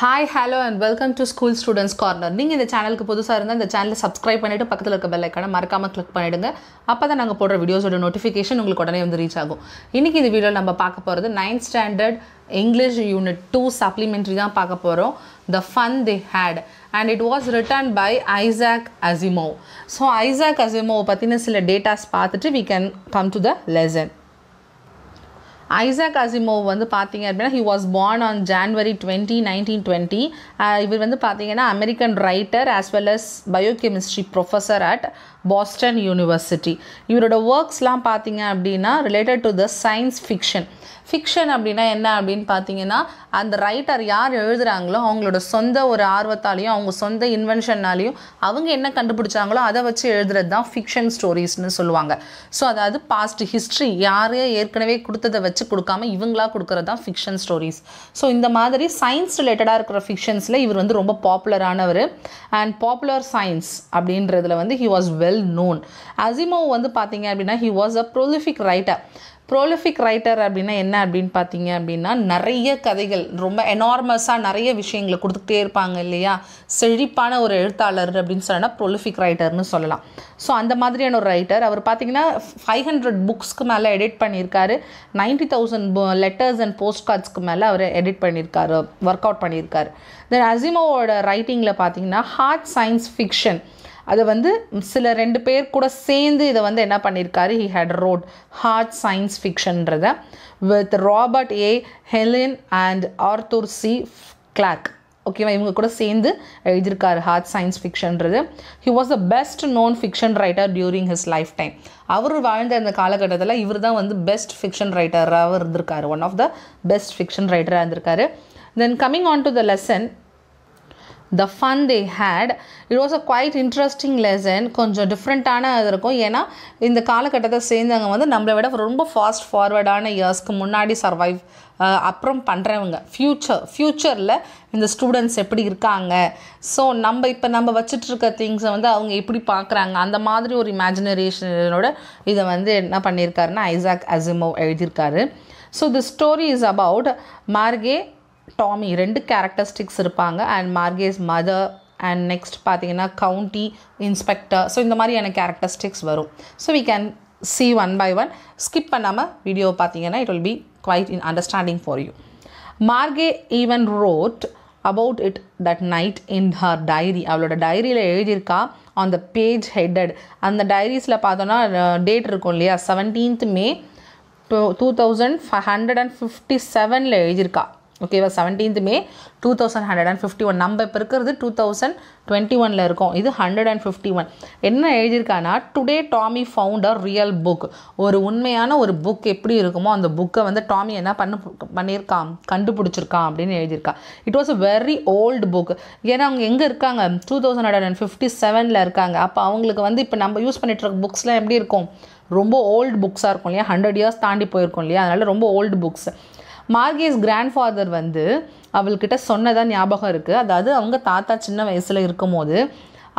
Hi hello and welcome to school students corner நீங்கள் இந்த சேனலுக்கு புதுசாக இருந்தால் இந்த சேனலை சப்ஸ்கிரைப் பண்ணிவிட்டு பக்கத்தில் இருக்க பெல் ஐக்கான மறக்காமல் கிளிக் பண்ணிவிடுங்க அப்போ தான் நாங்கள் போடுற வீடியோஸோட நோட்டிஃபிகேஷன் உங்களுக்கு உடனே வந்து ரீச் ஆகும் இன்றைக்கி இந்த வீடியோவில் நம்ம பார்க்க போகிறது ninth standard English unit two supplementary தான் பார்க்க போகிறோம் the fun they had and it was written by Isaac Asimov so Isaac அசிமோவை பற்றின சில டேட்டாஸ் பார்த்துட்டு we can come to the lesson Isaac Asimov வந்து பார்த்தீங்க அப்படின்னா he was born on January twenty nineteen twenty இவர் வந்து பார்த்தீங்கன்னா American writer as well as biochemistry professor at Boston University இவரோட ஒர்க்ஸ்லாம் பார்த்தீங்க அப்படின்னா related to the science fiction fiction அப்படின்னா என்ன அப்படின்னு பார்த்தீங்கன்னா அந்த ரைட்டர் யார் எழுதுகிறாங்களோ அவங்களோட சொந்த ஒரு ஆர்வத்தாலையும் அவங்க சொந்த இன்வென்ஷன்னாலையும் அவங்க என்ன கண்டுபிடிச்சாங்களோ அதை வச்சு எழுதுறது தான் ஃபிக்ஷன் ஸ்டோரிஸ்னு சொல்லுவாங்க ஸோ அதாவது பாஸ்ட் ஹிஸ்ட்ரி யார் ஏற்கனவே கொடுத்ததை வச்சு கொடுக்காம இவங்களா கொடுக்கறது தான் ஃபிக்ஷன் ஸ்டோரிஸ் ஸோ இந்த மாதிரி சயின்ஸ் ரிலேட்டடாக இருக்கிற ஃபிக்ஷன்ஸில் இவர் வந்து ரொம்ப பாப்புலரானவர் அண்ட் பாப்புலர் சயின்ஸ் அப்படின்றதுல வந்து he was well well known Asimov வந்து பார்த்தீங்க அப்படின்னா he was a prolific writer prolific writer அப்படின்னா என்ன அப்படின்னு பார்த்தீங்க அப்படின்னா நிறைய கதைகள் ரொம்ப எனார்மஸாக நிறைய விஷயங்களை கொடுத்துக்கிட்டே இருப்பாங்க இல்லையா செழிப்பான ஒரு எழுத்தாளர் அப்படின்னு சொன்னால் ப்ரோலிஃபிக் ரைட்டர்னு சொல்லலாம் ஸோ அந்த மாதிரியான ஒரு ரைட்டர் அவர் பார்த்தீங்கன்னா ஃபைவ் ஹண்ட்ரட் புக்ஸ்க்கு மேலே எடிட் பண்ணியிருக்காரு ninety thousand letters and post கார்ட்ஸ்க்கு மேலே அவர் எடிட் பண்ணியிருக்காரு ஒர்க் அவுட் பண்ணியிருக்காரு தென் அசிமோவோட ரைட்டிங்கில் பார்த்தீங்கன்னா ஹார்ட் சயின்ஸ் ஃபிக்ஷன் அது வந்து சில ரெண்டு பேர் கூட சேர்ந்து இதை வந்து என்ன பண்ணியிருக்காரு he had wrote hard science ஃபிக்ஷன்றத with Robert A Heinlein and Arthur C Clarke ஓகேவா இவங்க கூட சேர்ந்து எழுதியிருக்காரு ஹார்ட் சயின்ஸ் ஃபிக்ஷன்றது he was the best known fiction writer during his life time அவர் வாழ்ந்த அந்த காலகட்டத்தில் இவர் தான் வந்து பெஸ்ட் ஃபிக்ஷன் ரைட்டராக இருந்திருக்காரு one of the best fiction ரைட்டராக இருந்திருக்காரு then coming on to the lesson the fun they had it was a quite interesting lesson கொஞ்சம் டிஃப்ரெண்ட்டான இது இருக்கும் ஏன்னா இந்த காலகட்டத்தை சேர்ந்தவங்க வந்து நம்மளை விட ரொம்ப ஃபாஸ்ட் ஃபார்வர்டான இயர்ஸ்க்கு முன்னாடி சர்வைவ் அப்புறம் பண்ணுறவங்க ஃப்யூச்சர் ஃப்யூச்சரில் இந்த ஸ்டூடெண்ட்ஸ் எப்படி இருக்காங்க ஸோ நம்ம இப்போ நம்ம வச்சுட்ருக்க திங்ஸை வந்து அவங்க எப்படி பார்க்குறாங்க அந்த மாதிரி ஒரு இமேஜினரேஷனோட இதை வந்து என்ன பண்ணியிருக்காருன்னா ஐசாக் அசிமோவ் எழுதியிருக்காரு so the story is about Margie Tommy ரெண்டு கேரக்டரிஸ்டிக்ஸ் இருப்பாங்க and Margie's mother and next பார்த்தீங்கன்னா கவுண்டி இன்ஸ்பெக்டர் ஸோ இந்த மாதிரியான கேரக்டரிஸ்டிக்ஸ் வரும் so we can see one by one skip பண்ணாமல் வீடியோ பார்த்தீங்கன்னா it will be quite in understanding for you Margie even wrote about it that night in her diary அவளோட டைரியில் எழுதியிருக்கா on the page headed அந்த டைரிஸில் பார்த்தோன்னா date இருக்கும் இல்லையா seventeenth May two two thousand five hundred and fifty செவனில் எழுதியிருக்கா ஓகேவா seventeenth May two thousand hundred and fifty one நம்ம இப்போ இருக்கிறது டூ தௌசண்ட் டுவெண்ட்டி ஒனில் இருக்கும் இது ஹண்ட்ரட் அண்ட் ஃபிஃப்டி ஒன் என்ன எழுதியிருக்கான்னா today Tommy found a real book ஒரு உண்மையான ஒரு புக் எப்படி இருக்குமோ அந்த புக்கை வந்து டாமி என்ன பண்ணு பண்ணியிருக்கான் கண்டுபிடிச்சிருக்கான் அப்படின்னு எழுதியிருக்கான் it was a very old book ஏன்னா அவங்க எங்கே இருக்காங்க two thousand hundred and fifty செவனில் இருக்காங்க அப்போ அவங்களுக்கு வந்து இப்போ நம்ம யூஸ் பண்ணிட்டு இருக்க புக்ஸ்லாம் எப்படி இருக்கும் ரொம்ப ஓல்டு புக்ஸாக இருக்கும் இல்லையா ஹண்ட்ரட் இயர்ஸ் தாண்டி போயிருக்கும் இல்லையா அதனால் ரொம்ப old books Margie's grandfather வந்து அவள்கிட்ட சொன்னதாக ஞாபகம் இருக்குது அதாவது அவங்க தாத்தா சின்ன வயசில் இருக்கும்போது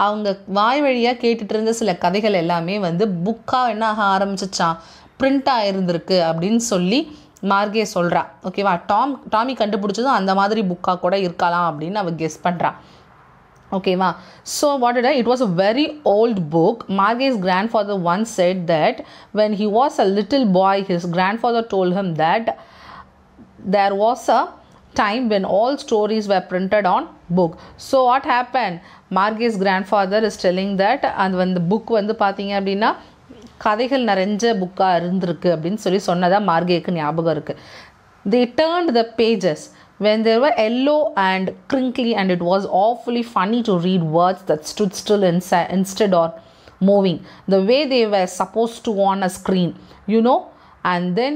அவங்க வாய் வழியாக கேட்டுட்டு இருந்த சில கதைகள் எல்லாமே வந்து புக்காக என்ன ஆக ஆரம்பிச்சிச்சான் பிரிண்ட் ஆகிருந்துருக்கு அப்படின்னு சொல்லி மார்கே சொல்கிறா ஓகேவா டாம் டாமி கண்டுபிடிச்சதும் அந்த மாதிரி புக்காக கூட இருக்கலாம் அப்படின்னு அவள் கெஸ் பண்ணுறான் ஓகேவா so what it it was a very old book Margie's grandfather once said that when he was a little boy his grandfather told him that there was a time when all stories were printed on book so what happened Margie's grandfather is telling that அது when the வந்து பார்த்தீங்க அப்படின்னா கதைகள் நிறைஞ்ச புக்காக இருந்திருக்கு அப்படின்னு சொல்லி சொன்னதாக மார்கேக்கு ஞாபகம் இருக்குது They turned the pages when they were yellow and crinkly and it was awfully funny to read words that stood still inside, instead or moving the way they were supposed to on a screen you know and then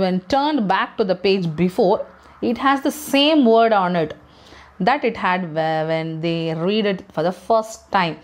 when turned back to the page before, it has the same word on it that it had when they read it for the first time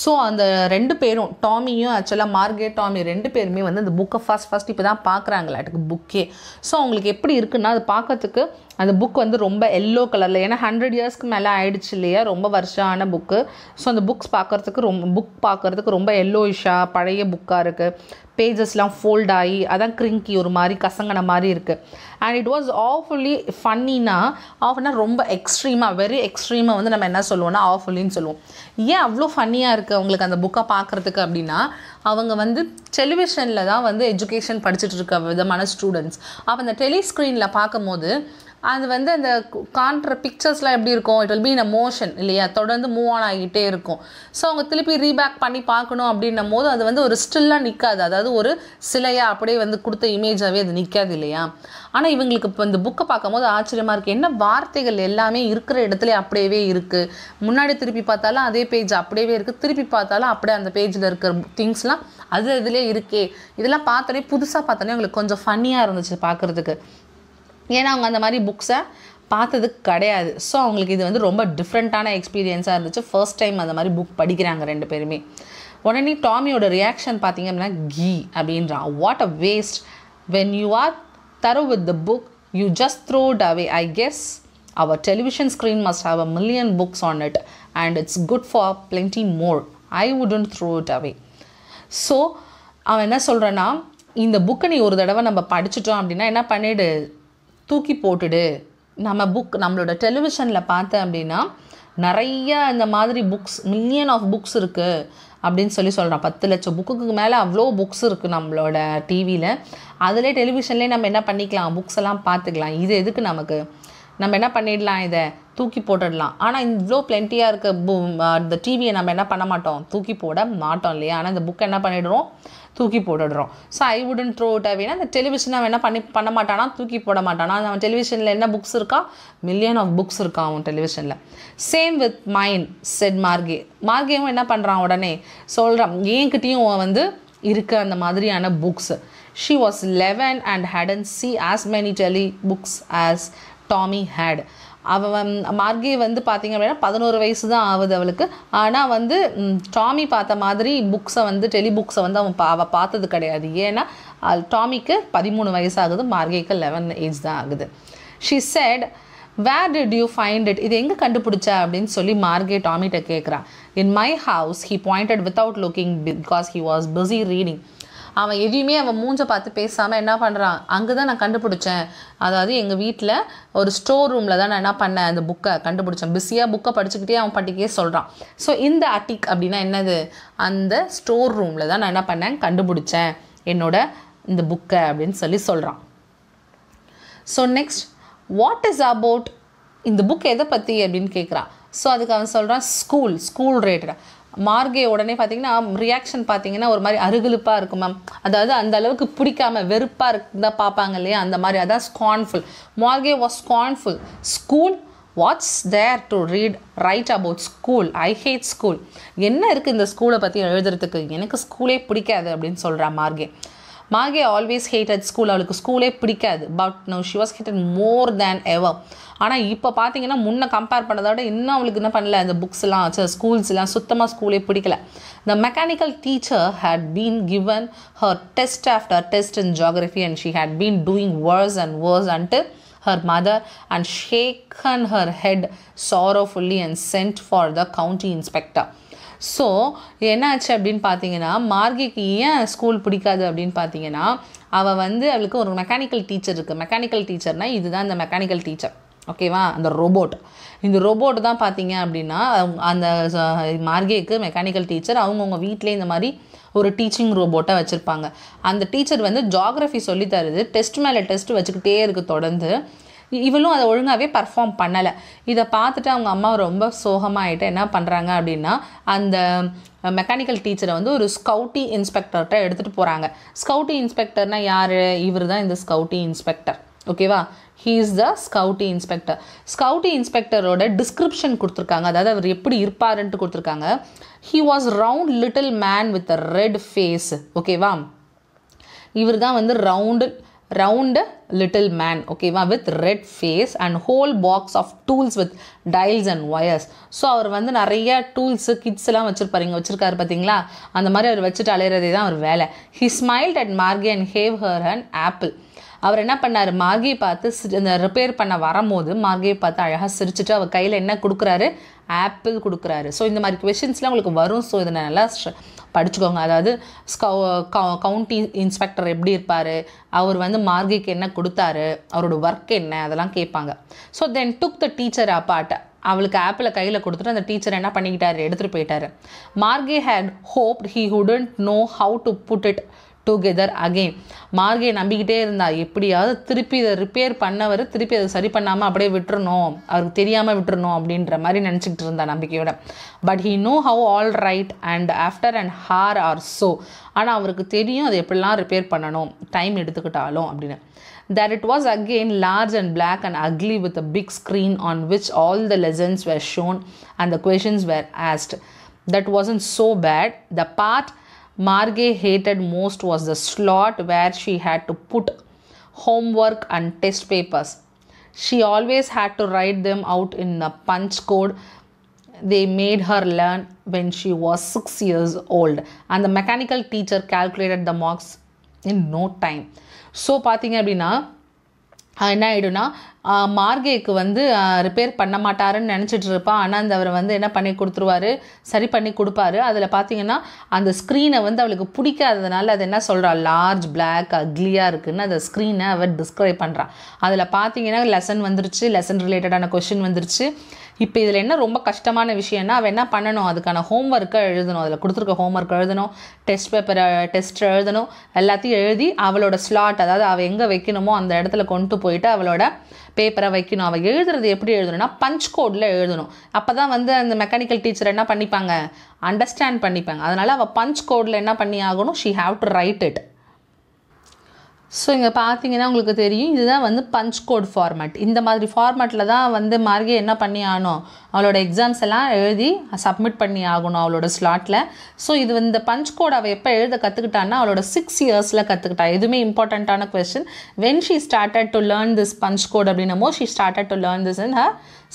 so அந்த ரெண்டு பேரும் டாமியும் ஆக்சுவலாக மார்கேட் Tommy ரெண்டு பேருமே வந்து அந்த புக்கை first first இப்போ தான் பார்க்குறாங்களாட்டுக்கு புக்கே ஸோ அவங்களுக்கு எப்படி இருக்குன்னா அது பார்க்கறதுக்கு அந்த புக் வந்து ரொம்ப எல்லோ கலரில் ஏன்னா ஹண்ட்ரட் இயர்ஸ்க்கு மேலே ஆயிடுச்சு இல்லையா ரொம்ப வருஷமான புக்கு ஸோ அந்த புக்ஸ் பார்க்குறதுக்கு ரொம்ப புக் பார்க்குறதுக்கு ரொம்ப எல்லோயிஷாக பழைய புக்காக இருக்குது பேஜஸ்லாம் ஃபோல்ட் ஆகி அதான் கிரிங்கி ஒரு மாதிரி கசங்கின மாதிரி இருக்குது அண்ட் இட் வாஸ் ஆஃபுல்லி ஃபன்னினா ஆஃப்னா ரொம்ப எக்ஸ்ட்ரீமாக வெரி எக்ஸ்ட்ரீமாக வந்து நம்ம என்ன சொல்லுவோம்னா ஆஃபுல்லின்னு சொல்லுவோம் ஏன் அவ்வளோ ஃபன்னியாக இருக்குது அவங்களுக்கு அந்த புக்கை பார்க்குறதுக்கு அப்படின்னா அவங்க வந்து டெலிவிஷனில் தான் வந்து எஜுகேஷன் படிச்சுட்டு இருக்க விதமான ஸ்டூடெண்ட்ஸ் அப்போ அந்த டெலிஸ்க்ரீனில் பார்க்கும்போது அது வந்து அந்த காண்ற பிக்சர்ஸ்லாம் எப்படி இருக்கும் it will be in a motion இல்லையா தொடர்ந்து மூவ் ஆன் ஆகிட்டே இருக்கும் ஸோ அவங்க திருப்பி ரீபேக் பண்ணி பார்க்கணும் அப்படின்னும் போது அது வந்து ஒரு ஸ்டில்லாக நிற்காது அதாவது ஒரு சிலையாக அப்படியே வந்து கொடுத்த இமேஜாகவே அது நிற்காது இல்லையா ஆனால் இவங்களுக்கு இப்போ இந்த புக்கை பார்க்கும்போது ஆச்சரியமாக இருக்குது என்ன வார்த்தைகள் எல்லாமே இருக்கிற இடத்துல அப்படியே இருக்குது முன்னாடி திருப்பி பார்த்தாலும் அதே பேஜ் அப்படியே இருக்குது திருப்பி பார்த்தாலும் அப்படியே அந்த பேஜில் இருக்கிற திங்ஸ்லாம் அது இதிலே இருக்கே இதெல்லாம் பார்த்தோன்னே புதுசாக பார்த்தோன்னே உங்களுக்கு கொஞ்சம் ஃபன்னியாக இருந்துச்சு பார்க்குறதுக்கு ஏன்னா அவங்க அந்த மாதிரி புக்ஸை பார்த்தது கிடையாது ஸோ அவங்களுக்கு இது வந்து ரொம்ப டிஃப்ரெண்ட்டான எக்ஸ்பீரியன்ஸாக இருந்துச்சு ஃபர்ஸ்ட் டைம் அந்த மாதிரி புக் படிக்கிறாங்க ரெண்டு பேருமே உடனே டாமியோட ரியாக்ஷன் பார்த்தீங்க அப்படின்னா கீ அப்படின்றான் what a waste when you are through with the book you just throw it away I guess our television screen must have a million books on it and it's good for plenty more I wouldn't throw it away so அவன் என்ன சொல்கிறேன்னா இந்த புக்கை நீ ஒரு தடவை நம்ம படிச்சிட்டோம் அப்படின்னா என்ன பண்ணிடு தூக்கி போட்டுடு நம்ம புக் நம்மளோட டெலிவிஷனில் பார்த்தேன் அப்படின்னா நிறைய இந்த மாதிரி புக்ஸ் மில்லியன் ஆஃப் புக்ஸ் இருக்குது அப்படின்னு சொல்லி சொல்கிறான் பத்து லட்சம் புக்குக்கு மேலே அவ்வளோ புக்ஸ் இருக்குது நம்மளோட டிவியில் அதிலே டெலிவிஷன்லேயே நம்ம என்ன பண்ணிக்கலாம் புக்ஸ் எல்லாம் பார்த்துக்கலாம் இது எதுக்கு நமக்கு நம்ம என்ன பண்ணிடலாம் இதை தூக்கி போட்டுடலாம் ஆனால் இவ்வளோ பிளென்ட்டியாக இருக்க இந்த டிவியை நம்ம என்ன பண்ண மாட்டோம் தூக்கி போட மாட்டோம் இல்லையா ஆனால் இந்த புக்கை என்ன பண்ணிடுறோம் தூக்கி போட்டுடுறோம் ஸோ ஐ உடன் த்ரோ அவுட் அப்படின்னா அந்த டெலிவிஷன் அவன் என்ன பண்ணி பண்ண மாட்டானா தூக்கி போட மாட்டானா அவன் டெலிவிஷனில் என்ன புக்ஸ் இருக்கா மில்லியன் ஆஃப் புக்ஸ் இருக்கா அவன் டெலிவிஷனில் same with mine said Margie மார்கேவும் என்ன பண்ணுறான் உடனே சொல்கிறான் என்கிட்டையும் வந்து இருக்க அந்த மாதிரியான books she was eleven and had and see as many tele books as Tommy had அவன் மார்கி வந்து பார்த்திங்க அப்படின்னா பதினோரு வயசு தான் ஆகுது அவளுக்கு ஆனால் வந்து டாமி பார்த்த மாதிரி புக்ஸை வந்து டெலி புக்ஸை வந்து அவன் பா அவள் பார்த்தது கிடையாது ஏன்னா டாமிக்கு பதிமூணு வயசு ஆகுது மார்கிக்கு லெவன் ஏஜ் தான் ஆகுது she said where did you find it இது எங்கே கண்டுபிடிச்ச அப்படின்னு சொல்லி மார்கே டாமிகிட்ட கேட்குறான் in my house he pointed without looking because he was busy reading அவன் எதையுமே அவன் மூஞ்ச பார்த்து பேசாமல் என்ன பண்ணுறான் அங்கே தான் நான் கண்டுபிடிச்சேன் அதாவது எங்கள் வீட்டில் ஒரு ஸ்டோர் ரூமில் தான் நான் என்ன பண்ணேன் அந்த புக்கை கண்டுபிடிச்சேன் பிஸியாக புக்கை படிச்சுக்கிட்டே அவன் பட்டிக்கே சொல்கிறான் ஸோ இந்த அட்டிக் அப்படின்னா என்னது அந்த ஸ்டோர் ரூமில் தான் நான் என்ன பண்ணேன் கண்டுபிடிச்சேன் என்னோட இந்த புக்கை அப்படின்னு சொல்லி சொல்கிறான் so next what is about இந்த புக் எதை பற்றி அப்படின்னு கேட்குறான் ஸோ அதுக்கு அவன் சொல்கிறான் ஸ்கூல் ஸ்கூல் ரிலேட்டடாக மார்கே உடனே பார்த்தீங்கன்னா ரியாக்ஷன் பார்த்தீங்கன்னா ஒரு மாதிரி அருகலுப்பாக இருக்கும் மேம் அதாவது அந்த அளவுக்கு பிடிக்காம வெறுப்பாக இருந்தால் பார்ப்பாங்க இல்லையா அந்த மாதிரி அதான் scornful Margie was scornful school what's there to read write about school I hate school என்ன இருக்குது இந்த ஸ்கூலை பற்றி எழுதுறதுக்கு எனக்கு ஸ்கூலே பிடிக்காது அப்படின்னு சொல்கிறான் மார்கே மாகே ஆல்வேஸ் ஹேட்டட் ஸ்கூல் அவளுக்கு ஸ்கூலே பிடிக்காது but no she was hated more than ever ஆனால் இப்போ பார்த்தீங்கன்னா முன்னே கம்பேர் பண்ணதை விட இன்னும் அவளுக்கு என்ன பண்ணல அந்த புக்ஸ்லாம் ஸ்கூல்ஸ்லாம் சுத்தமாக ஸ்கூலே பிடிக்கல the mechanical teacher had been given her test after test in geography and she had been doing worse and worse and her and shake and her head sorrowfully and sent for the county inspector so என்னாச்சு அப்படின்னு பார்த்தீங்கன்னா மார்கிக்கு ஏன் school பிடிக்காது அப்படின்னு பார்த்தீங்கன்னா அவள் வந்து அவளுக்கு ஒரு மெக்கானிக்கல் டீச்சர் இருக்குது மெக்கானிக்கல் டீச்சர்னால் இதுதான் அந்த மெக்கானிக்கல் டீச்சர் ஓகேவா அந்த ரோபோட் இந்த ரோபோட் தான் பார்த்தீங்க அப்படின்னா அந்த மார்கேக்கு மெக்கானிக்கல் டீச்சர் அவங்கவுங்க வீட்டிலே இந்த மாதிரி ஒரு டீச்சிங் ரோபோட்டை வச்சுருப்பாங்க அந்த டீச்சர் வந்து ஜாகிரஃபி சொல்லித்தருது டெஸ்ட் மேலே டெஸ்ட் வச்சுக்கிட்டே இருக்குது தொடர்ந்து இவளும் அதை ஒழுங்காகவே பர்ஃபார்ம் பண்ணலை இதை பார்த்துட்டு அவங்க அம்மா ரொம்ப சோகமாகிட்டு என்ன பண்ணுறாங்க அப்படின்னா அந்த மெக்கானிக்கல் டீச்சரை வந்து ஒரு ஸ்கவுட்டி இன்ஸ்பெக்டர்கிட்ட எடுத்துகிட்டு போகிறாங்க ஸ்கவுட்டி இன்ஸ்பெக்டர்னால் யார் இவர் தான் இந்த ஸ்கவுட்டி இன்ஸ்பெக்டர் ஓகேவா he is the scouty inspector scouty இன்ஸ்பெக்டரோட டிஸ்கிரிப்ஷன் கொடுத்துருக்காங்க அதாவது அவர் எப்படி இருப்பாருன்ட்டு கொடுத்துருக்காங்க he was round little man with red face ஓகேவா இவர் தான் வந்து ரவுண்டு round லிட்டில் மேன் ஓகேவா with red face and whole box of tools with tiles and wires so அவர் வந்து நிறைய டூல்ஸு கிட்ஸ்லாம் வச்சுருப்பாரு இங்கே வச்சுருக்காரு பார்த்தீங்களா அந்த மாதிரி அவர் வச்சுட்டு அலையிறதே தான் அவர் வேலை he smiled at Margie and have her and apple அவர் என்ன பண்ணார் மார்கியை பார்த்து அந்த ரிப்பேர் பண்ண வரும்போது மார்கியை பார்த்து அழகாக சிரிச்சிட்டு அவர் கையில் என்ன கொடுக்குறாரு ஆப்பிள் கொடுக்குறாரு ஸோ இந்த மாதிரி கொஷின்ஸ்லாம் உங்களுக்கு வரும் ஸோ இதை நல்லா படிச்சுக்கோங்க அதாவது கவுண்டி இன்ஸ்பெக்டர் எப்படி இருப்பார் அவர் வந்து மார்க்குக்கு என்ன கொடுத்தாரு அவரோட ஒர்க் என்ன அதெல்லாம் கேட்பாங்க so then took the teacher அப்பாட்ட அவளுக்கு ஆப்பில் கையில் கொடுத்துட்டு அந்த டீச்சர் என்ன பண்ணிக்கிட்டாரு எடுத்துகிட்டு போயிட்டாரு Margie had hope he wouldn't know how to put it together again Margie நம்பிக்கிட்டே இருந்தா எப்படியாவது திருப்பி இதை ரிப்பேர் பண்ணவர் திருப்பி அதை சரி பண்ணாமல் அப்படியே விட்டுருணும் அவருக்கு தெரியாமல் விட்டுருணும் அப்படின்ற மாதிரி நினச்சிக்கிட்டு இருந்தா நம்பிக்கையோட but he know how all right and after and hour or so ஆனால் அவருக்கு தெரியும் அதை எப்படிலாம் ரிப்பேர் பண்ணணும் டைம் எடுத்துக்கிட்டாலும் அப்படின்னு it was was large and black and ugly with a big screen on which all the lessons were were and the questions were asked that was in so bad the part Marge hated most was the slot where she had to put homework and test papers. She always had to write them out in the punch code they made her learn when she was 6 years old and the mechanical teacher calculated the marks in no time So, பார்த்தீங்க bina. என்ன ஆகிடும்னா மார்கேக்கு வந்து repair பண்ண மாட்டாருன்னு நினச்சிட்டு இருப்பான் ஆனால் அந்த அவரை வந்து என்ன பண்ணி கொடுத்துருவாரு சரி பண்ணி கொடுப்பாரு அதில் பார்த்தீங்கன்னா அந்த ஸ்க்ரீனை வந்து அவளுக்கு பிடிக்காததுனால அது என்ன சொல்கிறாள் லார்ஜ் பிளாக் அக்லியாக இருக்குதுன்னு அந்த ஸ்க்ரீனை அவர் டிஸ்கிரைப் பண்ணுறான் அதில் பார்த்தீங்கன்னா லெசன் வந்துருச்சு லெசன் ரிலேட்டடான கொஷின் வந்துருச்சு இப்போ இதில் என்ன ரொம்ப கஷ்டமான விஷயம்னா அவள் என்ன பண்ணணும் அதுக்கான ஹோம் ஒர்க்கை எழுதணும் அதில் கொடுத்துருக்க ஹோம் ஒர்க் எழுதணும் டெஸ்ட் பேப்பரை டெஸ்ட் எழுதணும் எல்லாத்தையும் எழுதி அவளோட ஸ்லாட் அதாவது அவள் எங்கே வைக்கணுமோ அந்த இடத்துல கொண்டு போயிட்டு அவளோட பேப்பரை வைக்கணும் அவள் எழுதுறது எப்படி எழுதணும்னா பஞ்ச் கோடில் எழுதணும் அப்போ தான் வந்து அந்த மெக்கானிக்கல் டீச்சர் என்ன பண்ணிப்பாங்க அண்டர்ஸ்டாண்ட் பண்ணிப்பாங்க அதனால் அவள் பஞ்ச் கோடில் என்ன பண்ணி ஆகணும் she have to write it so இங்கே பார்த்தீங்கன்னா உங்களுக்கு தெரியும் இதுதான் வந்து பஞ்ச் கோட் ஃபார்மேட் இந்த மாதிரி ஃபார்மேட்டில் தான் வந்து மார்கே என்ன பண்ணி ஆகணும் அவளோட எக்ஸாம்ஸ் எல்லாம் எழுதி சப்மிட் பண்ணி ஆகணும் அவளோட ஸ்லாட்டில் ஸோ இது இந்த பஞ்ச் கோட் அவள் எப்போ எழுத கற்றுக்கிட்டான்னா அவளோட சிக்ஸ் இயர்ஸில் கற்றுக்கிட்டா எதுவுமே இம்பார்ட்டண்ட்டான question when she started to learn this punch code அப்படின்னமோ she started to learn this in her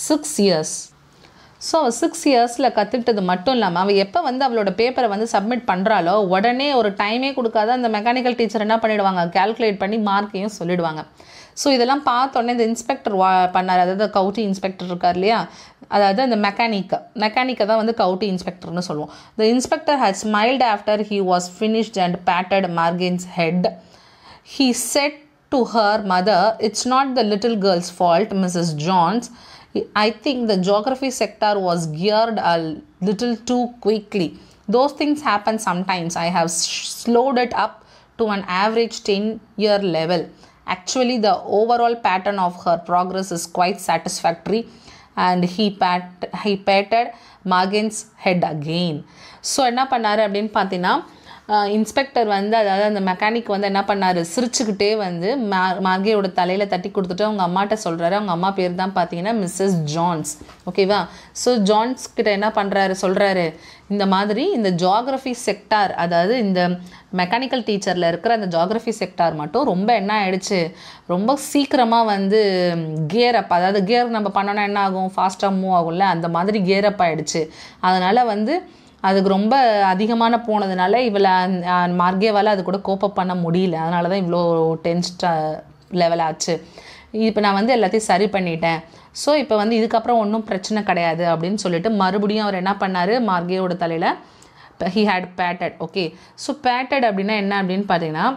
six years so அவள் சிக்ஸ் இயர்ஸில் கற்றுக்கிட்டது மட்டும் இல்லாமல் அவள் எப்போ வந்து அவளோட பேப்பரை வந்து சப்மிட் பண்ணுறாலோ உடனே ஒரு டைமே கொடுக்காத அந்த மெக்கானிக்கல் டீச்சர் என்ன பண்ணிவிடுவாங்க கேல்குலேட் பண்ணி மார்க்கையும் சொல்லிவிடுவாங்க ஸோ இதெல்லாம் பார்த்தோன்னே இந்த இன்ஸ்பெக்டர் வா பண்ணார் அதாவது கவுட்டி இன்ஸ்பெக்டர் இருக்கார் இல்லையா அதாவது அந்த மெக்கானிக்கை மெக்கானிக்கை தான் வந்து கவுட்டி இன்ஸ்பெக்டர்னு சொல்லுவோம் the inspector had smiled after he was finished and patted Margie's head he said to her mother it's not the little girl's fault Mrs Jones I think the geography sector was geared a little too quickly. Those things happen sometimes. I have slowed it up to an average 10 year level. Actually, the overall pattern of her progress is quite satisfactory and he, pat, he patted Magen's head again. So, என்ன பண்ணார் அப்படின்னு பார்த்தீங்கன்னா inspector வந்து அதாவது அந்த mechanic வந்து என்ன பண்ணார் சிரிச்சுக்கிட்டே வந்து மார்கேயோட தலையில் தட்டி கொடுத்துட்டு அவங்க அம்மாட்ட சொல்கிறாரு அவங்க அம்மா பேர் தான் பார்த்தீங்கன்னா மிஸ்ஸஸ் ஜான்ஸ் ஓகேவா ஸோ ஜான்ஸ் கிட்ட என்ன பண்ணுறாரு சொல்கிறாரு இந்த மாதிரி இந்த ஜாகிரஃபி செக்டார் அதாவது இந்த மெக்கானிக்கல் டீச்சரில் இருக்கிற அந்த ஜாகிரஃபி செக்டார் மட்டும் ரொம்ப என்ன ஆகிடுச்சு ரொம்ப சீக்கிரமாக வந்து கியர் அப் அதாவது கியர் நம்ம பண்ணோன்னா என்ன ஆகும் ஃபாஸ்ட்டாக மூவ் ஆகும்ல அந்த மாதிரி கியர் அப் ஆகிடுச்சு அதனால் வந்து அதுக்கு ரொம்ப அதிகமான போனதுனால இவளை மார்கேவால் அது கூட கோப்பப் பண்ண முடியல அதனால தான் இவ்வளோ டென்ஸ்டாக லெவல் ஆச்சு இப்போ நான் வந்து எல்லாத்தையும் சரி பண்ணிட்டேன் ஸோ இப்போ வந்து இதுக்கப்புறம் ஒன்றும் பிரச்சனை கிடையாது அப்படின்னு சொல்லிட்டு மறுபடியும் அவர் என்ன பண்ணார் மார்கேவோட தலையில் he had patted okay so patted அப்படின்னா என்ன அப்படின்னு பார்த்தீங்கன்னா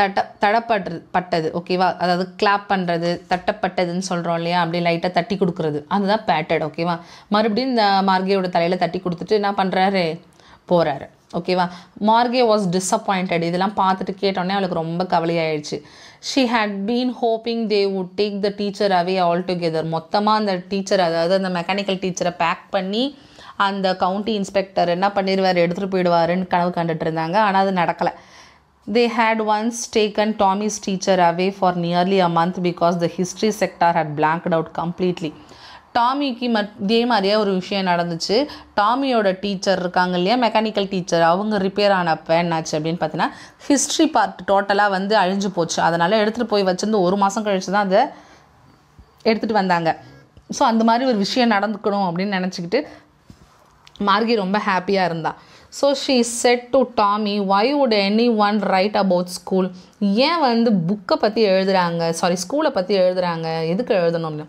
தட்ட தடப்படு பட்டது ஓகேவா அதாவது கிளாப் பண்ணுறது தட்டப்பட்டதுன்னு சொல்கிறோம் இல்லையா அப்படி லைட்டாக தட்டி கொடுக்குறது அதுதான் பேட்டட் ஓகேவா மறுபடியும் இந்த மார்கேயோட தலையில் தட்டி கொடுத்துட்டு என்ன பண்ணுறாரு போகிறாரு ஓகேவா மார்கே வாஸ் டிஸப்பாயிண்டட் இதெல்லாம் பார்த்துட்டு கேட்டோன்னே அவளுக்கு ரொம்ப கவலையாயிடுச்சு she had been hoping they would take the teacher away altogether மொத்தமாக அந்த டீச்சர் அதாவது அந்த மெக்கானிக்கல் டீச்சரை பேக் பண்ணி அந்த கவுண்டி இன்ஸ்பெக்டர் என்ன பண்ணிடுவார் எடுத்துகிட்டு போயிடுவாருன்னு கனவு கண்டுட்டு இருந்தாங்க ஆனால் அது நடக்கலை They had once taken Tommy's teacher away for nearly a month because the history sector had blanked out completely. டாமிக்கு இதே மாதிரியே ஒரு விஷயம் நடந்துச்சு டாமியோட டீச்சர் இருக்காங்க இல்லையா மெக்கானிக்கல் டீச்சர் அவங்க ரிப்பேர் ஆனப்போ என்னாச்சு அப்படின்னு பார்த்தீங்கன்னா ஹிஸ்ட்ரி பார்ட் டோட்டலாக வந்து அழிஞ்சு போச்சு அதனால் எடுத்துகிட்டு போய் வச்சுருந்து ஒரு மாதம் கழிச்சு தான் அதை எடுத்துகிட்டு வந்தாங்க ஸோ அந்த மாதிரி ஒரு விஷயம் நடந்துக்கணும் அப்படின்னு நினச்சிக்கிட்டு மார்கி ரொம்ப ஹாப்பியாக இருந்தாள் so she said to Tommy why would anyone write about school ஏன் வந்து புக்கை பற்றி எழுதுகிறாங்க சாரி ஸ்கூலை பற்றி எழுதுகிறாங்க எதுக்கு எழுதணும் இல்லை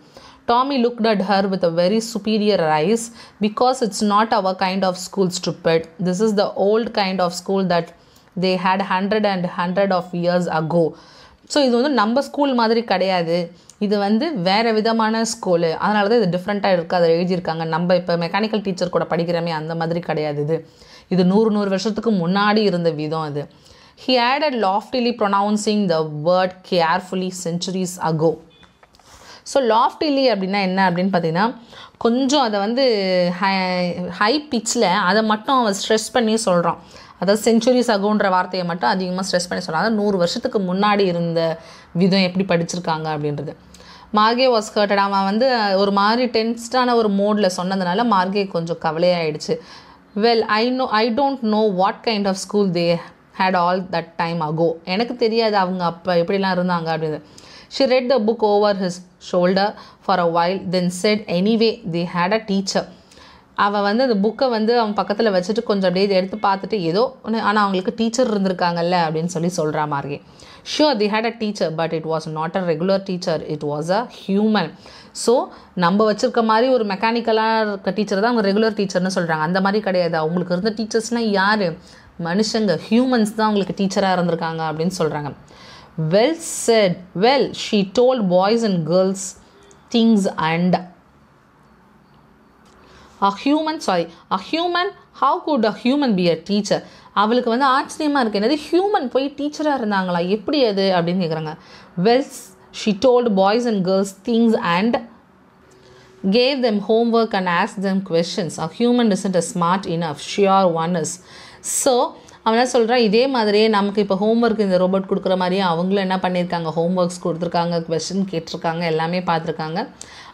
Tommy look at her with a very superior rise because it's not our kind of school stupid this is the old kind of school that they had hundred and hundred of years ago so இது வந்து நம்ம school மாதிரி கிடையாது இது வந்து வேறு விதமான school அதனால தான் இது டிஃப்ரெண்ட்டாக இருக்குது அதை எழுதியிருக்காங்க நம்ம இப்போ மெக்கானிக்கல் டீச்சர் கூட படிக்கிறோமே அந்த மாதிரி கிடையாது இது இது நூறு நூறு வருஷத்துக்கு முன்னாடி இருந்த விதம் அது he add loftily pronouncing the word carefully centuries ago so loftily அப்படின்னா என்ன அப்படின்னு பார்த்தீங்கன்னா கொஞ்சம் அதை வந்து ஹை ஹை பிச்சில் அதை மட்டும் அவன் ஸ்ட்ரெஸ் பண்ணி சொல்கிறான் அதாவது செஞ்சுரிஸ் அகோன்ற வார்த்தையை மட்டும் அதிகமாக ஸ்ட்ரெஸ் பண்ணி சொல்கிறான் அதாவது நூறு வருஷத்துக்கு முன்னாடி இருந்த விதம் எப்படி படிச்சிருக்காங்க அப்படின்றது மார்கே வாஸ் ஹர்ட்டட் அவன் வந்து ஒரு மாதிரி டென்ஸ்டான ஒரு மோடில் சொன்னதுனால மார்கே கொஞ்சம் கவலையாயிடுச்சு well I know I don't know what kind of school they had all that time ago எனக்கு தெரியாது அவங்க அப்போ எப்படிலாம் இருந்தாங்க அப்படின்னு she read the book over his shoulder for a while then said anyway they had a teacher அவள் வந்து அந்த புக்கை வந்து அவன் பக்கத்தில் வச்சுட்டு கொஞ்சம் அப்படியே இதை எடுத்து பார்த்துட்டு ஏதோ ஒன்று ஆனால் அவங்களுக்கு டீச்சர் இருந்திருக்காங்கல்ல அப்படின்னு சொல்லி சொல்கிறா மாதிரி sure they had a teacher but it was not a regular teacher it was a human so நம்ம வச்சுருக்க மாதிரி ஒரு மெக்கானிக்கலாக இருக்க டீச்சர் தான் அவங்க ரெகுலர் டீச்சர்னு சொல்கிறாங்க அந்த மாதிரி கிடையாது அவங்களுக்கு இருந்த டீச்சர்ஸ்னால் யார் மனுஷங்க ஹியூமன்ஸ் தான் அவங்களுக்கு டீச்சராக இருந்திருக்காங்க அப்படின்னு சொல்கிறாங்க well said well she told boys and girls things and a human sorry a human how could a human be a teacher அவளுக்கு வந்து ஆச்சரியமாக இருக்குது என்னது ஹியூமன் போய் டீச்சராக இருந்தாங்களா எப்படி அது அப்படின்னு கேட்குறாங்க wells She told boys and girls things and gave them homework and asked them questions. A human isn't a smart enough. Sure, one is. So, அவன் சொல்கிறான் இதே மாதிரியே நமக்கு இப்போ ஹோம்ஒர்க் இந்த ரோபோட் கொடுக்குற மாதிரியே அவங்களும் என்ன பண்ணியிருக்காங்க ஹோம்ஒர்க்ஸ் கொடுத்துருக்காங்க கொஷின் கேட்டிருக்காங்க எல்லாமே பார்த்துருக்காங்க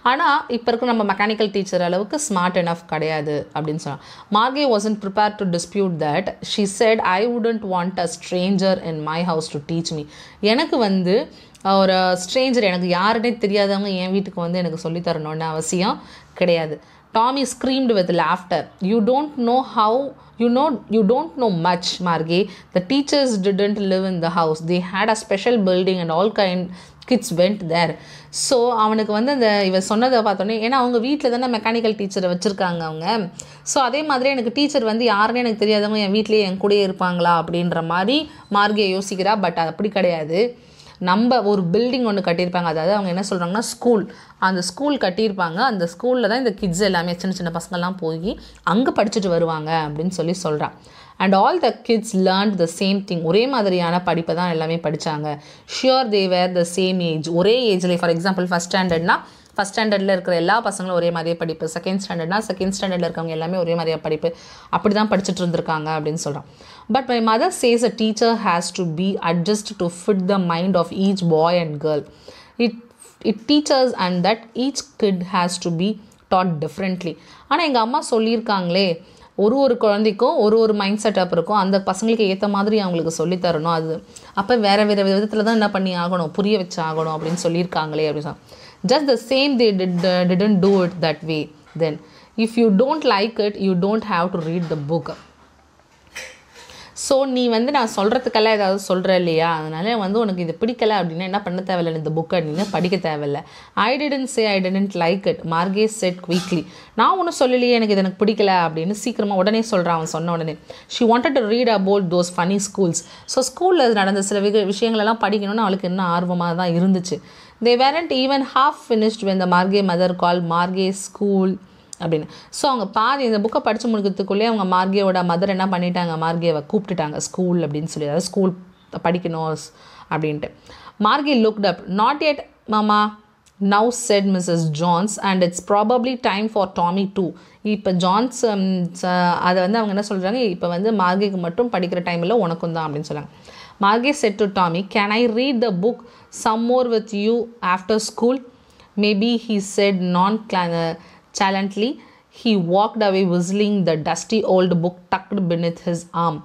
ஆனால் இப்போ இருக்க நம்ம மெக்கானிக்கல் டீச்சர் அளவுக்கு ஸ்மார்ட் எனஃப் கிடையாது அப்படின்னு சொன்னால் Margie wasn't prepare to dispute that she said I wouldn't want a stranger in my house to teach me எனக்கு வந்து ஒரு ஸ்ட்ரேஞ்சர் எனக்கு யாருன்னே தெரியாதவங்க என் வீட்டுக்கு வந்து எனக்கு சொல்லித்தரணும்னு அவசியம் கிடையாது Tommy screamed with laughter you don't know how you know you don't know much Margie the teachers didn't live in the house they had a special building and all kind kids went there so அவனுக்கு வந்து அந்த இவன் சொன்னதை பார்த்தோன்னே ஏன்னா அவங்க வீட்டில் தானே மெக்கானிக்கல் டீச்சரை வச்சுருக்காங்க அவங்க ஸோ அதே மாதிரி எனக்கு டீச்சர் வந்து யாருன்னு எனக்கு தெரியாதவங்க என் வீட்லேயே என் கூடயே இருப்பாங்களா அப்படின்ற மாதிரி மார்கியை யோசிக்கிறா பட் அது அப்படி கிடையாது நம்ம ஒரு பில்டிங் ஒன்று கட்டியிருப்பாங்க அதாவது அவங்க என்ன சொல்கிறாங்கன்னா ஸ்கூல் அந்த ஸ்கூல் கட்டியிருப்பாங்க அந்த ஸ்கூலில் தான் இந்த கிட்ஸ் எல்லாமே சின்ன சின்ன பசங்கள்லாம் போய் அங்கே படிச்சுட்டு வருவாங்க அப்படின்னு சொல்லி சொல்கிறான் and all the kids learn the same thing ஒரே மாதிரியான படிப்பை தான் எல்லாமே படித்தாங்க sure they were the same age ஒரே ஏஜ்லேயே ஃபார் எக்ஸாம்பிள் ஃபஸ்ட் ஸ்டாண்டர்ட்னா ஃபஸ்ட் ஸ்டாண்டர்டில் இருக்கிற எல்லா பசங்களும் ஒரே மாதிரியே படிப்பு செகண்ட் ஸ்டாண்டர்ட்னா செகண்ட் ஸ்டாண்டர்டில் இருக்கவங்க எல்லாமே ஒரே மாதிரியாக படிப்பு அப்படி தான் படிச்சுட்டு இருந்திருக்காங்க அப்படின்னு சொல்கிறான் but my mother says a teacher has to be adjust to fit the mind of each boy and girl it it teachers and that each kid has to be taught differently ஆனால் எங்கள் அம்மா சொல்லியிருக்காங்களே ஒரு ஒரு குழந்தைக்கும் ஒரு ஒரு mind setup இருக்கும் அந்த பசங்களுக்கு ஏற்ற மாதிரி அவங்களுக்கு சொல்லித்தரணும் அது அப்போ வேறு வேறு விதத்தில் தான் என்ன பண்ணி ஆகணும் புரிய வச்சு ஆகணும் அப்படின்னு சொல்லியிருக்காங்களே அப்படின்னு just the same they did didn't do it that way then if you don't like it you don't have to read the book so நீ வந்து நான் சொல்கிறதுக்கெல்லாம் ஏதாவது சொல்கிற இல்லையா அதனால் வந்து உனக்கு இது பிடிக்கலை அப்படின்னா என்ன பண்ண தேவையில்ல இந்த புக்கை நீங்கள் படிக்க தேவையில்லை I didn't say I didn't like it Margie's said quickly நான் ஒன்றும் சொல்லலையே எனக்கு இது எனக்கு பிடிக்கல அப்படின்னு சீக்கிரமாக உடனே சொல்கிறான் அவன் சொன்ன உடனே she wanted to read about those funny schools so ஸ்கூலில் நடந்த சில விஷயங்களெல்லாம் படிக்கணும்னு அவளுக்கு இன்னும் ஆர்வமாக தான் இருந்துச்சு they weren't even half finished when the Margie mother call Margie school அப்படின்னு ஸோ அவங்க பாதி இந்த புக்கை படித்து முடிக்கிறதுக்குள்ளே அவங்க மார்கேவோட மதர் என்ன பண்ணிட்டாங்க மார்கேவை கூப்பிட்டுட்டாங்க ஸ்கூல் அப்படின்னு சொல்லி அதாவது ஸ்கூல் படிக்கணும் அப்படின்ட்டு மார்கே looked up not yet mamma now said Mrs Jones and it's probably time for Tommy too இப்போ ஜான்ஸ் அதை வந்து அவங்க என்ன சொல்கிறாங்க இப்போ வந்து மார்கேக்கு மட்டும் படிக்கிற டைமில் உனக்கும் தான் அப்படின்னு சொல்கிறாங்க Margie said to Tommy can I read the book some more with you after school maybe he said நான் Silently, he walked away whistling the dusty old book tucked beneath his arm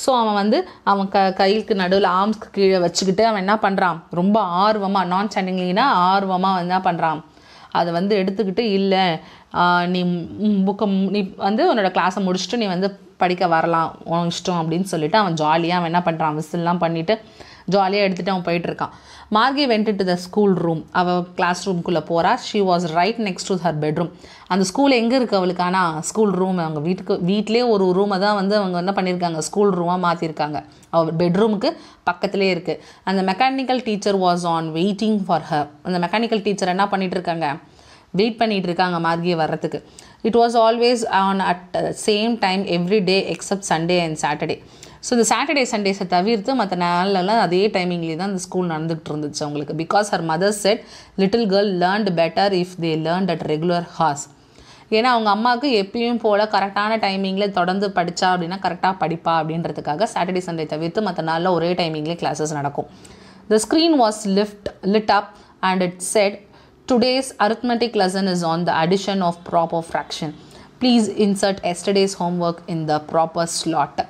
so அவன் வந்து அவன் க கைக்கு நடுவில் ஆர்ம்ஸ்க்கு கீழே வச்சுக்கிட்டு அவன் என்ன பண்ணுறான் ரொம்ப ஆர்வமாக நான் சண்டிங்லினா ஆர்வமாக என்ன பண்ணுறான் அதை வந்து எடுத்துக்கிட்டு இல்லை நீ புக்கை நீ வந்து உன்னோட கிளாஸை முடிச்சுட்டு நீ வந்து படிக்க வரலாம் உன் இஷ்டம் அப்படின்னு சொல்லிவிட்டு அவன் ஜாலியாக அவன் என்ன பண்ணுறான் விசில்லாம் பண்ணிவிட்டு ஜாலியாக எடுத்துகிட்டு அவன் போயிட்டுருக்கான் Margie went to the school room அவள் கிளாஸ் ரூம்குள்ளே போகிறா she was right next to her bedroom அந்த ஸ்கூல் எங்கே இருக்குது அவளுக்கு ஆனால் ஸ்கூல் ரூம் அவங்க வீட்டுக்கு வீட்டிலே ஒரு ரூமை தான் வந்து அவங்க என்ன பண்ணியிருக்காங்க ஸ்கூல் ரூமாக மாற்றிருக்காங்க அவள் பெட்ரூமுக்கு பக்கத்துலேயே இருக்குது அந்த mechanical teacher was on waiting for her அந்த மெக்கானிக்கல் டீச்சர் என்ன பண்ணிகிட்டு இருக்காங்க வெயிட் பண்ணிகிட்டு இருக்காங்க மார்கியை வர்றதுக்கு it was always on at same time every day except Sunday and Saturday so இந்த சாட்டர்டே சண்டேஸை தவிர்த்து மற்ற நாளிலலாம் அதே டைமிங்லேயே தான் இந்த ஸ்கூல் நடந்துகிட்டு இருந்துச்சு அவங்களுக்கு because her mother said little girl learned better if they learned at regular hours ஏன்னா அவங்க அம்மாவுக்கு எப்பயும் போல் கரெக்டான டைமிங்கில் தொடர்ந்து படித்தா அப்படின்னா கரெக்டாக படிப்பா அப்படின்றதுக்காக சாட்டர்டே சண்டே தவிர்த்து மற்ற நாளில் ஒரே டைமிங்லேயே கிளாஸஸ் நடக்கும் the screen was lift lit up and it said today's arithmetic lesson is on the addition of proper fraction please insert yesterday's homework in the proper slot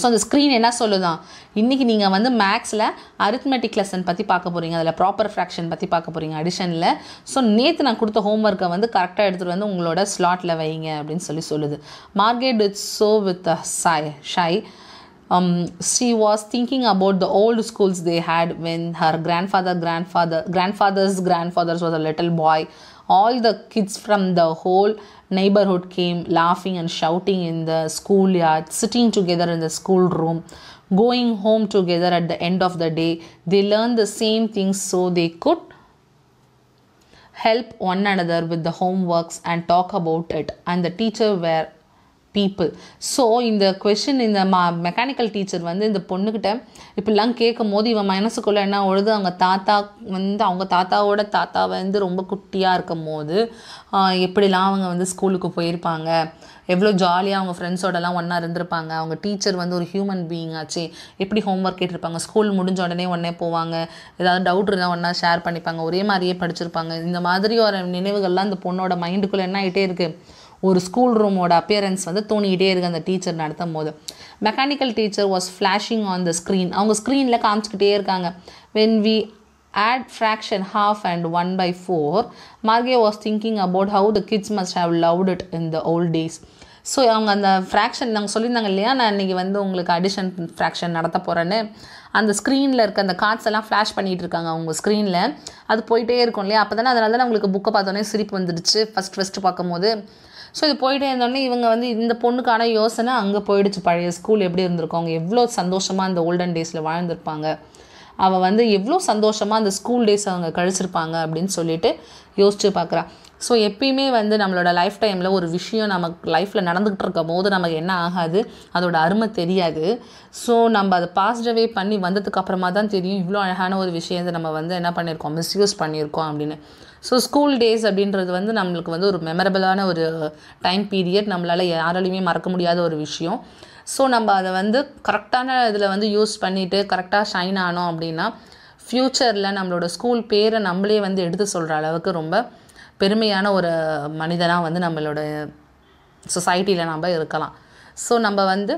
so அந்த screen என்ன சொல்லுதான் இன்றைக்கி நீங்கள் வந்து மேக்ஸில் அரித்மெட்டிக் லெசன் பற்றி பார்க்க போகிறீங்க அதில் ப்ராப்பர் ஃப்ராக்ஷன் பற்றி பார்க்க போகிறீங்க அடிஷனில் ஸோ நேற்று நான் கொடுத்த ஹோம் ஒர்க்கை வந்து கரெக்டாக எடுத்துகிட்டு வந்து உங்களோட ஸ்லாட்டில் வைங்க அப்படின்னு சொல்லி சொல்லுது market it's so with sigh shy um, she was thinking about the old schools they had when her grandfather grandfather grandfather's grandfathers was a little boy all the kids from the whole neighborhood came laughing and shouting in the schoolyard, sitting together in the schoolroom, going home together at the end of the day. They learned the same things so they could help one another with the homeworks and talk about it and the teacher were people so இந்த question இந்த மா mechanical teacher வந்து இந்த பொண்ணுக்கிட்ட இப்படிலாம் கேட்கும் போது இவன் மனசுக்குள்ளே என்ன ஒழுது அவங்க தாத்தா வந்து அவங்க தாத்தாவோட தாத்தா வந்து ரொம்ப குட்டியாக இருக்கும் போது எப்படிலாம் அவங்க வந்து ஸ்கூலுக்கு போயிருப்பாங்க எவ்வளோ ஜாலியாக அவங்க ஃப்ரெண்ட்ஸோடலாம் ஒன்றா இருந்திருப்பாங்க அவங்க டீச்சர் வந்து ஒரு ஹியூமன் பீயிங் ஆச்சு எப்படி ஹோம்ஒர்க் கேட்டிருப்பாங்க ஸ்கூல் முடிஞ்ச உடனே ஒன்றே போவாங்க ஏதாவது டவுட் இருந்தால் ஒன்றா ஷேர் பண்ணிப்பாங்க ஒரே மாதிரியே படிச்சிருப்பாங்க இந்த மாதிரி ஒரு நினைவுகள்லாம் இந்த பொண்ணோட மைண்டுக்குள்ளே என்ன ஆகிட்டே இருக்குது ஒரு ஸ்கூல் ரூமோட அப்பியரன்ஸ் வந்து தோணிக்கிட்டே இருக்கு அந்த டீச்சர் நடத்தும் போது mechanical teacher was flashing on the screen அவங்க ஸ்க்ரீனில் காமிச்சிக்கிட்டே இருக்காங்க when we add fraction half and one by four Margie was thinking about how the kids must have loved it in the old days so அவங்க அந்த fraction நாங்கள் சொல்லியிருந்தாங்க இல்லையா நான் இன்றைக்கி வந்து உங்களுக்கு அடிஷன் ஃப்ராக்ஷன் நடத்த போகிறேன்னு அந்த ஸ்க்ரீனில் இருக்க அந்த கார்ட்ஸ் எல்லாம் ஃப்ளாஷ் பண்ணிகிட்டு இருக்காங்க அவங்க ஸ்க்ரீனில் அது போயிட்டே இருக்கும் இல்லையா அப்போ தானே அதனால தான் உங்களுக்கு புக்கை பார்த்தோன்னே சிரிப்பு வந்துடுச்சு ஃபஸ்ட் ஃபஸ்ட்டு பார்க்கும்போது ஸோ இது போயிட்டே இருந்தோடனே இவங்க வந்து இந்த பொண்ணுக்கான யோசனை அங்கே போயிடுச்சு பழைய ஸ்கூல் எப்படி இருந்திருக்கும் அவங்க எவ்வளோ சந்தோஷமாக இந்த ஓல்டன் டேஸில் வாழ்ந்திருப்பாங்க அவள் வந்து எவ்வளோ சந்தோஷமாக அந்த ஸ்கூல் டேஸ் அவங்க கழிச்சிருப்பாங்க அப்படின்னு சொல்லிட்டு யோசிச்சு பார்க்குறான் ஸோ எப்பயுமே வந்து நம்மளோட லைஃப் டைமில் ஒரு விஷயம் நமக்கு லைஃப்பில் நடந்துக்கிட்டு இருக்கும் போது நமக்கு என்ன ஆகாது அதோட அருமை தெரியாது ஸோ நம்ம அதை பாசிட்டிவே பண்ணி வந்ததுக்கு அப்புறமா தான் தெரியும் இவ்வளோ அழகான ஒரு விஷயத்தை நம்ம வந்து என்ன பண்ணியிருக்கோம் மிஸ்யூஸ் பண்ணியிருக்கோம் அப்படின்னு ஸோ ஸ்கூல் டேஸ் அப்படின்றது வந்து நம்மளுக்கு வந்து ஒரு மெமரபிளான ஒரு டைம் பீரியட் நம்மளால் யாராலையுமே மறக்க முடியாத ஒரு விஷயம் ஸோ நம்ம அதை வந்து கரெக்டான இதில் வந்து யூஸ் பண்ணிவிட்டு கரெக்டாக ஷைன் ஆனோம் அப்படின்னா ஃப்யூச்சரில் நம்மளோட ஸ்கூல் பேரை நம்மளே வந்து எடுத்து சொல்கிற அளவுக்கு ரொம்ப பெருமையான ஒரு மனிதனாக வந்து நம்மளோட சொசைட்டியில் நம்ம இருக்கலாம் ஸோ நம்ம வந்து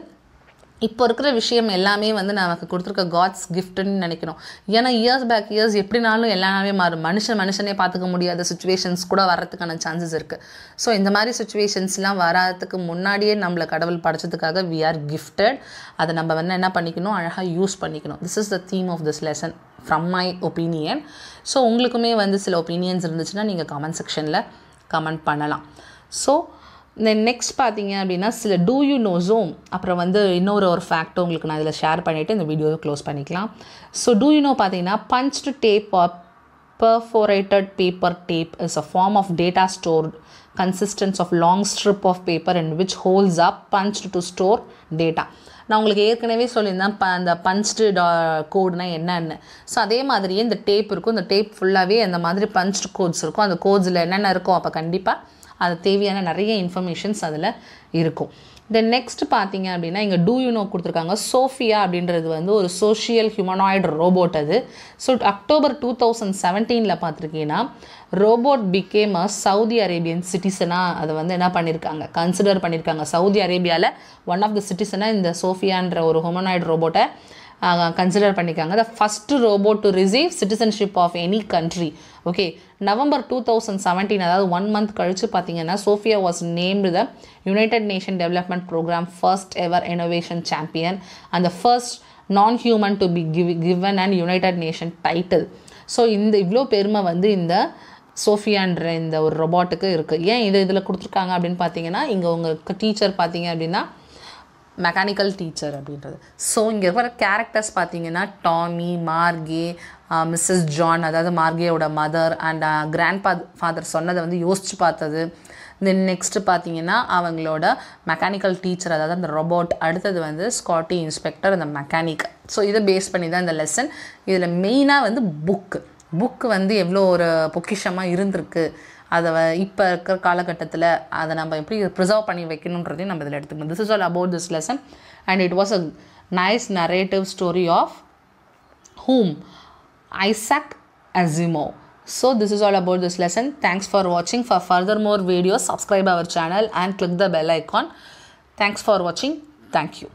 இப்போ இருக்கிற விஷயம் எல்லாமே வந்து நமக்கு கொடுத்துருக்க காட்ஸ் கிஃப்ட்டுன்னு நினைக்கணும் ஏன்னா இயர்ஸ் பேக் இயர்ஸ் எப்படினாலும் எல்லாமே மாறும் மனுஷன் மனுஷனே பார்த்துக்க முடியாத சுச்சுவேஷன்ஸ் கூட வர்றதுக்கான சான்சஸ் இருக்குது ஸோ இந்த மாதிரி சுச்சுவேஷன்ஸ்லாம் வராதுக்கு முன்னாடியே நம்மளை கடவுள் படைச்சதுக்காக வி ஆர் கிஃப்டட் அதை நம்ம வந்து என்ன பண்ணிக்கணும் அழகாக யூஸ் பண்ணிக்கணும் this is the theme of this lesson from my opinion so உங்களுக்குமே வந்து சில ஒப்பீனியன்ஸ் இருந்துச்சுன்னா நீங்கள் கமெண்ட் செக்ஷனில் கமெண்ட் பண்ணலாம் ஸோ தென் நெக்ஸ்ட் பார்த்தீங்க அப்படின்னா சில டூ யூ நோஸும் அப்புறம் வந்து இன்னொரு ஒரு ஃபேக்ட்டும் உங்களுக்கு நான் இதில் ஷேர் பண்ணிவிட்டு இந்த வீடியோவை க்ளோஸ் பண்ணிக்கலாம் ஸோ டூ யூ நோ பார்த்தீங்கன்னா punch to tape or perforated paper tape is a form of data stored consistence of long strip of paper and which holes are punch to store data நான் உங்களுக்கு ஏற்கனவே சொல்லியிருந்தேன் ப அந்த punched டா uh, கோடுனா என்னென்னு so அதே மாதிரியே இந்த டேப் இருக்கும் இந்த டேப் ஃபுல்லாகவே அந்த மாதிரி பஞ்ச்டு கோட்ஸ் இருக்கும் அந்த கோட்ஸில் என்னென்ன இருக்கும் அப்போ கண்டிப்பாக அது தேவையான நிறைய இன்ஃபர்மேஷன்ஸ் அதில் இருக்கும் தென் நெக்ஸ்ட் பார்த்தீங்க அப்படின்னா இங்கே டூ யூ நோ கொடுத்துருக்காங்க சோஃபியா அப்படின்றது வந்து ஒரு சோஷியல் ஹியூமனாய்டு ரோபோட் அது ஸோ அக்டோபர் டூ தௌசண்ட் செவன்டீனில் பார்த்துருக்கீங்கன்னா robot became a Saudi Arabian சிட்டிசனாக அதை வந்து என்ன பண்ணியிருக்காங்க கன்சிடர் பண்ணியிருக்காங்க சவுதி அரேபியாவில் ஒன் ஆஃப் த சிட்டிசனாக இந்த சோஃபியான்ற ஒரு ஹியூமனாய்டு ரோபோட்டை கன்சிடர் பண்ணிக்காங்க the first robot to receive citizenship of any country okay November two thousand seventeen அதாவது ஒன் மந்த் கழித்து பார்த்தீங்கன்னா Sophia was named the United Nation Development Programme first ever innovation champion அந்த first non human to be give given and United Nation title so இந்த இவ்வளோ பெருமை வந்து இந்த சோஃபியான்ற இந்த ஒரு ரொபாட்டுக்கு இருக்குது ஏன் இதை இதில் கொடுத்துருக்காங்க அப்படின்னு பார்த்தீங்கன்னா இங்கே உங்கள் டீச்சர் பார்த்தீங்க அப்படின்னா மெக்கானிக்கல் டீச்சர் அப்படின்றது ஸோ இங்கே இருக்கிற கேரக்டர்ஸ் பார்த்தீங்கன்னா டாமி மார்கே மிஸ்ஸஸ் ஜான் அதாவது மார்கேயோட மதர் அண்ட் கிராண்ட் பா ஃபாதர் சொன்னதை வந்து யோசித்து பார்த்தது தென் நெக்ஸ்ட்டு பார்த்தீங்கன்னா அவங்களோட மெக்கானிக்கல் டீச்சர் அதாவது அந்த ரொபோட் அடுத்தது வந்து ஸ்காட்டி இன்ஸ்பெக்டர் அந்த மெக்கானிக் ஸோ இதை பேஸ் பண்ணி தான் இந்த லெசன் இதில் மெயினாக வந்து புக்கு புக்கு வந்து எவ்வளோ ஒரு பொக்கிஷமாக இருந்திருக்கு அதை இப்போ இருக்கிற காலகட்டத்தில் அதை நம்ம எப்படி ப்ரிசர்வ் பண்ணி வைக்கணுன்றதையும் நம்ம இதில் எடுத்துக்கணும் this is all about this lesson and it was a nice narrative story of whom Isaac அசிமோ so this is all about this lesson thanks for வாட்சிங் for further more videos subscribe our channel and click the bell icon thanks for வாட்சிங் thank you